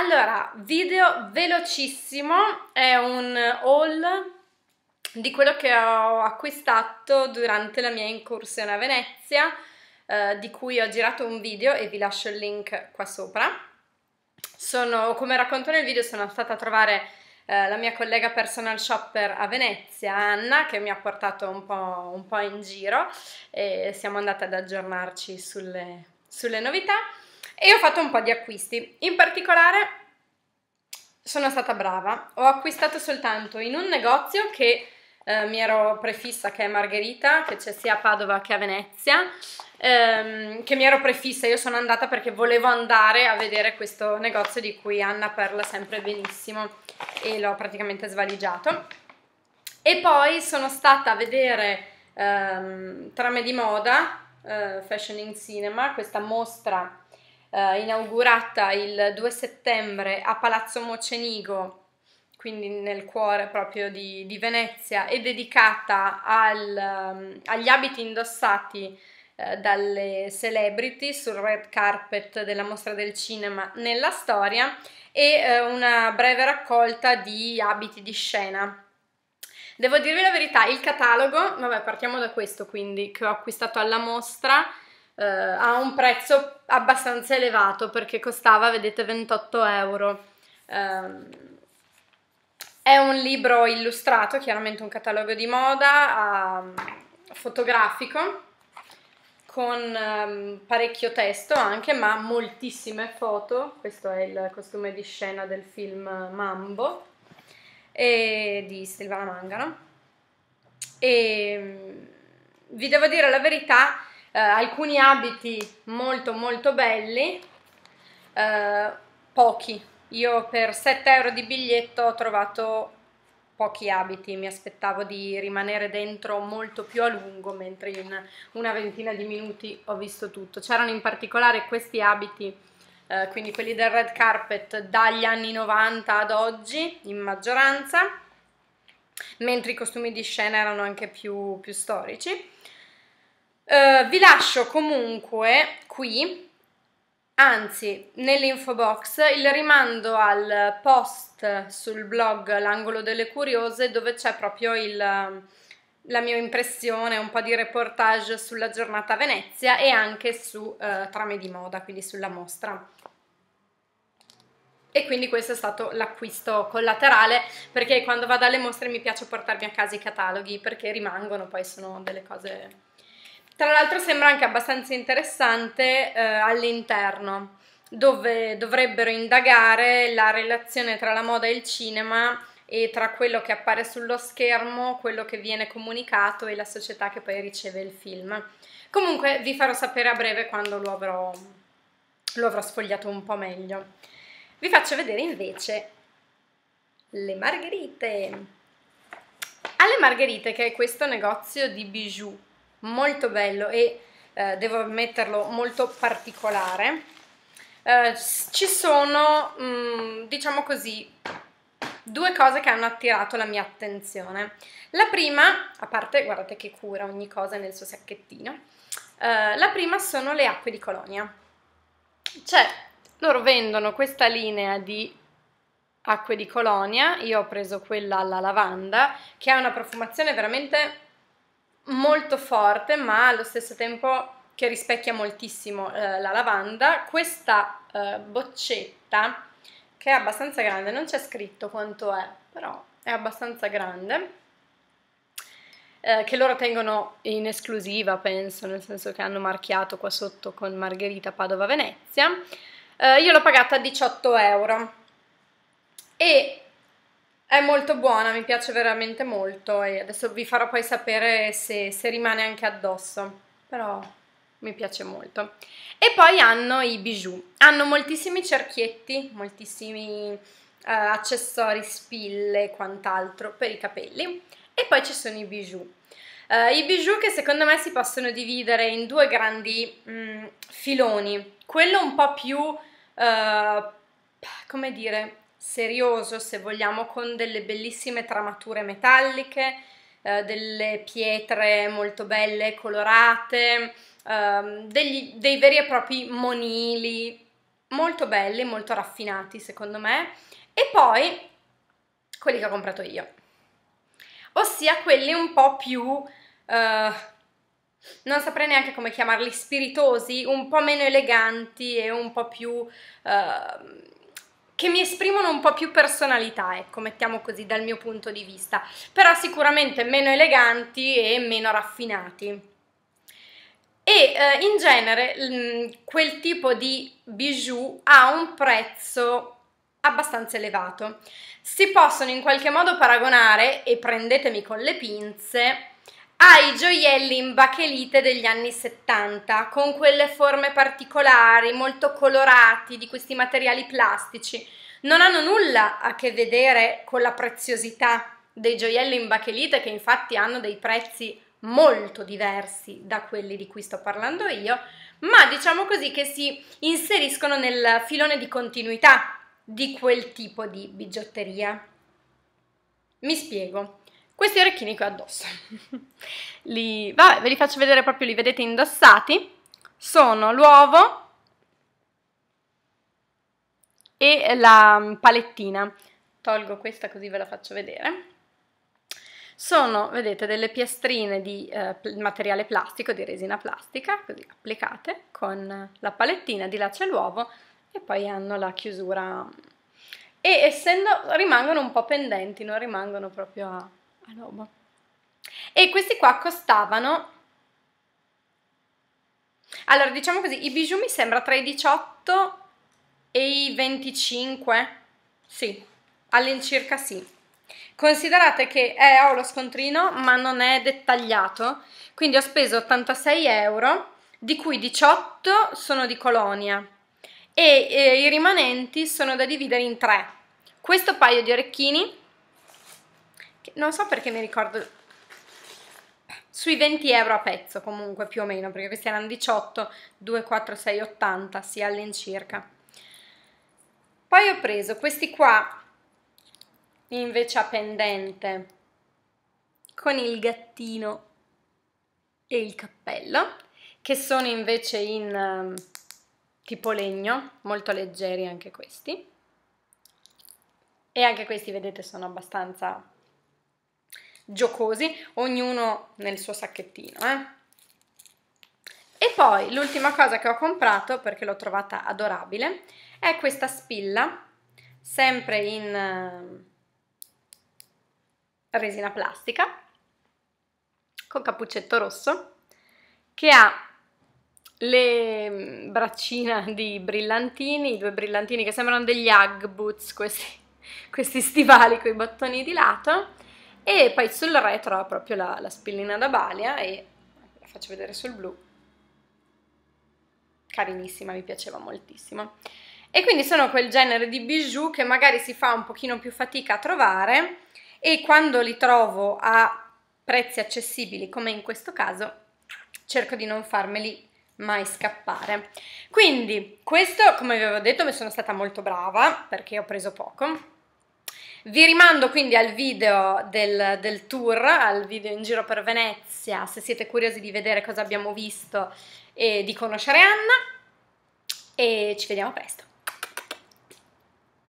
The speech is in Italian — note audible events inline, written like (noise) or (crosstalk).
Allora, video velocissimo, è un haul di quello che ho acquistato durante la mia incursione a Venezia, eh, di cui ho girato un video e vi lascio il link qua sopra. Sono, come racconto nel video, sono stata a trovare eh, la mia collega personal shopper a Venezia, Anna, che mi ha portato un po', un po in giro e siamo andate ad aggiornarci sulle, sulle novità e ho fatto un po' di acquisti. In particolare sono stata brava, ho acquistato soltanto in un negozio che eh, mi ero prefissa che è Margherita, che c'è sia a Padova che a Venezia, ehm, che mi ero prefissa, io sono andata perché volevo andare a vedere questo negozio di cui Anna parla sempre benissimo e l'ho praticamente svaligiato. E poi sono stata a vedere ehm, Trame di Moda, eh, Fashioning Cinema, questa mostra eh, inaugurata il 2 settembre a Palazzo Mocenigo, quindi nel cuore proprio di, di Venezia, e dedicata al, ehm, agli abiti indossati eh, dalle celebrity sul red carpet della mostra del cinema nella storia e eh, una breve raccolta di abiti di scena. Devo dirvi la verità, il catalogo, vabbè partiamo da questo quindi, che ho acquistato alla mostra, eh, a un prezzo abbastanza elevato perché costava, vedete, 28 euro. Eh, è un libro illustrato, chiaramente un catalogo di moda, eh, fotografico, con ehm, parecchio testo anche, ma moltissime foto. Questo è il costume di scena del film Mambo e di Silvana Mangano. E ehm, vi devo dire la verità, eh, alcuni abiti molto molto belli, eh, pochi. Io per 7 euro di biglietto ho trovato pochi abiti, mi aspettavo di rimanere dentro molto più a lungo, mentre in una ventina di minuti ho visto tutto. C'erano in particolare questi abiti, eh, quindi quelli del red carpet, dagli anni 90 ad oggi, in maggioranza, mentre i costumi di scena erano anche più, più storici. Eh, vi lascio comunque qui anzi nell'info box il rimando al post sul blog L'angolo delle curiose dove c'è proprio il, la mia impressione, un po' di reportage sulla giornata a Venezia e anche su eh, trame di moda, quindi sulla mostra. E quindi questo è stato l'acquisto collaterale perché quando vado alle mostre mi piace portarmi a casa i cataloghi perché rimangono, poi sono delle cose tra l'altro sembra anche abbastanza interessante eh, all'interno, dove dovrebbero indagare la relazione tra la moda e il cinema e tra quello che appare sullo schermo, quello che viene comunicato e la società che poi riceve il film. Comunque vi farò sapere a breve quando lo avrò, lo avrò sfogliato un po' meglio. Vi faccio vedere invece le margherite. Alle margherite, che è questo negozio di bijou molto bello e eh, devo ammetterlo molto particolare eh, ci sono mh, mm, diciamo così due cose che hanno attirato la mia attenzione la prima a parte guardate che cura ogni cosa nel suo sacchettino eh, la prima sono le acque di colonia cioè loro vendono questa linea di acque di colonia io ho preso quella alla lavanda che ha una profumazione veramente molto forte ma allo stesso tempo che rispecchia moltissimo eh, la lavanda. Questa eh, boccetta che è abbastanza grande, non c'è scritto quanto è, però è abbastanza grande. Eh, che loro tengono in esclusiva, penso, nel senso che hanno marchiato qua sotto con Margherita Padova Venezia. Eh, io l'ho pagata 18 euro e è molto buona, mi piace veramente molto e adesso vi farò poi sapere se, se rimane anche addosso, però mi piace molto. E poi hanno i bijou, hanno moltissimi cerchietti, moltissimi eh, accessori, spille e quant'altro per i capelli e poi ci sono i bijou. Eh, I bijou che secondo me si possono dividere in due grandi mh, mm, filoni, quello un po' più, eh, come dire, serioso, se vogliamo, con delle bellissime tramature metalliche, eh, delle pietre molto belle, colorate, ehm, degli, dei veri e propri monili molto belli, molto raffinati secondo me, e poi quelli che ho comprato io, ossia quelli un po' più... Eh, non saprei neanche come chiamarli, spiritosi, un po' meno eleganti e un po' più eh, che mi esprimono un po' più personalità, ecco, mettiamo così dal mio punto di vista, però sicuramente meno eleganti e meno raffinati. E eh, in genere mm, quel tipo di bijou ha un prezzo abbastanza elevato. Si possono in qualche modo paragonare, e prendetemi con le pinze, ai gioielli in bachelite degli anni 70 con quelle forme particolari, molto colorati di questi materiali plastici. Non hanno nulla a che vedere con la preziosità dei gioielli in bachelite che infatti hanno dei prezzi molto diversi da quelli di cui sto parlando io, ma diciamo così che si inseriscono nel filone di continuità di quel tipo di bigiotteria. Mi spiego questi orecchini qui addosso. (laughs) li, vabbè, ve li faccio vedere proprio, li vedete indossati. Sono l'uovo e la mm, palettina. Tolgo questa così ve la faccio vedere. Sono, vedete, delle piastrine di eh, materiale plastico, di resina plastica, così applicate con la palettina, di là c'è l'uovo e poi hanno la chiusura. E essendo, rimangono un po' pendenti, non rimangono proprio a Lobo. E questi qua costavano... Allora, diciamo così, i bijou mi sembra tra i 18 e i 25. Sì, all'incirca sì. Considerate che eh, ho lo scontrino, ma non è dettagliato, quindi ho speso 86 euro, di cui 18 sono di Colonia e eh, i rimanenti sono da dividere in tre. Questo paio di orecchini non so perché mi ricordo sui 20 euro a pezzo comunque più o meno perché questi erano 18 2 4 6 80 sì all'incirca poi ho preso questi qua invece a pendente con il gattino e il cappello che sono invece in ehm, tipo legno molto leggeri anche questi e anche questi vedete sono abbastanza giocosi, ognuno nel suo sacchettino. Eh? E poi l'ultima cosa che ho comprato, perché l'ho trovata adorabile, è questa spilla, sempre in eh, resina plastica, con cappuccetto rosso, che ha le mm, braccine di brillantini, i due brillantini che sembrano degli hug boots, questi, (laughs) questi stivali con i bottoni di lato, e poi sul retro ha proprio la, la spillina da balia e la faccio vedere sul blu. Carinissima, mi piaceva moltissimo. E quindi sono quel genere di bijou che magari si fa un pochino più fatica a trovare e quando li trovo a prezzi accessibili, come in questo caso, cerco di non farmeli mai scappare. Quindi, questo, come vi avevo detto, mi sono stata molto brava perché ho preso poco vi rimando quindi al video del, del, tour, al video in giro per Venezia, se siete curiosi di vedere cosa abbiamo visto e di conoscere Anna. E ci vediamo presto.